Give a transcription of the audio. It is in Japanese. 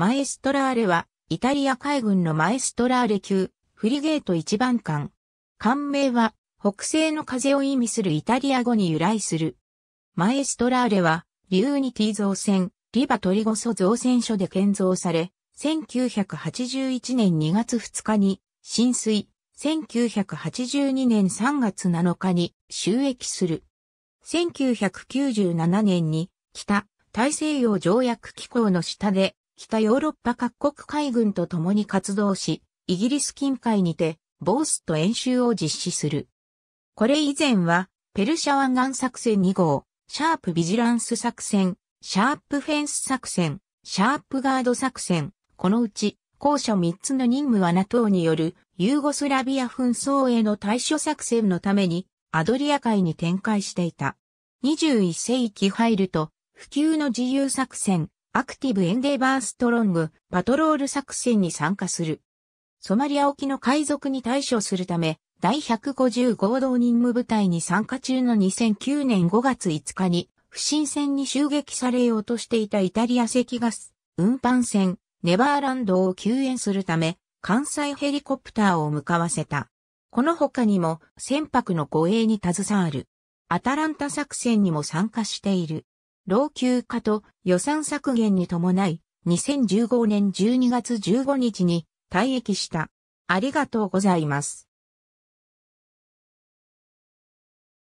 マエストラーレは、イタリア海軍のマエストラーレ級、フリゲート1番艦。艦名は、北西の風を意味するイタリア語に由来する。マエストラーレは、リューニティ造船、リバトリゴソ造船所で建造され、1981年2月2日に、浸水、1982年3月7日に収益する。1997年に、北、大西洋条約機構の下で北ヨーロッパ各国海軍と共に活動し、イギリス近海にて、ボースと演習を実施する。これ以前は、ペルシャ湾岸作戦2号、シャープビジランス作戦、シャープフェンス作戦、シャープガード作戦、このうち、後者3つの任務は NATO によるユーゴスラビア紛争への対処作戦のために、アドリア海に展開していた。21世紀入ると、普及の自由作戦、アクティブエンデーバーストロング、パトロール作戦に参加する。ソマリア沖の海賊に対処するため、第150合同任務部隊に参加中の2009年5月5日に、不審船に襲撃されようとしていたイタリア赤ガス、運搬船、ネバーランドを救援するため、関西ヘリコプターを向かわせた。この他にも、船舶の護衛に携わる。アタランタ作戦にも参加している。老朽化と予算削減に伴い、2015年12月15日に退役した。ありがとうございます。